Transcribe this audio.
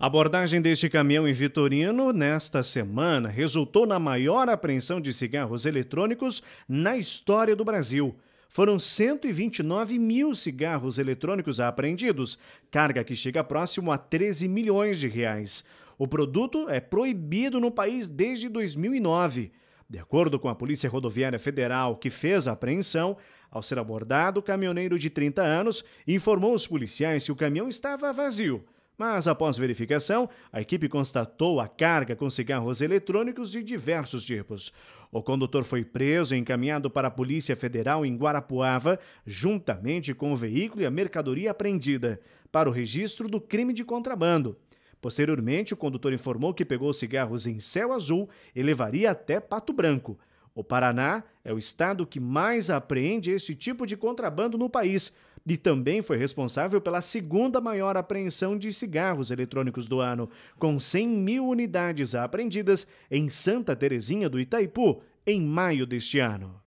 A abordagem deste caminhão em Vitorino nesta semana resultou na maior apreensão de cigarros eletrônicos na história do Brasil. Foram 129 mil cigarros eletrônicos apreendidos, carga que chega próximo a 13 milhões de reais. O produto é proibido no país desde 2009. De acordo com a Polícia Rodoviária Federal, que fez a apreensão, ao ser abordado, o caminhoneiro de 30 anos informou os policiais que o caminhão estava vazio. Mas após verificação, a equipe constatou a carga com cigarros eletrônicos de diversos tipos. O condutor foi preso e encaminhado para a Polícia Federal em Guarapuava, juntamente com o veículo e a mercadoria apreendida, para o registro do crime de contrabando. Posteriormente, o condutor informou que pegou cigarros em céu azul e levaria até Pato Branco. O Paraná é o estado que mais apreende este tipo de contrabando no país, e também foi responsável pela segunda maior apreensão de cigarros eletrônicos do ano, com 100 mil unidades apreendidas em Santa Terezinha do Itaipu em maio deste ano.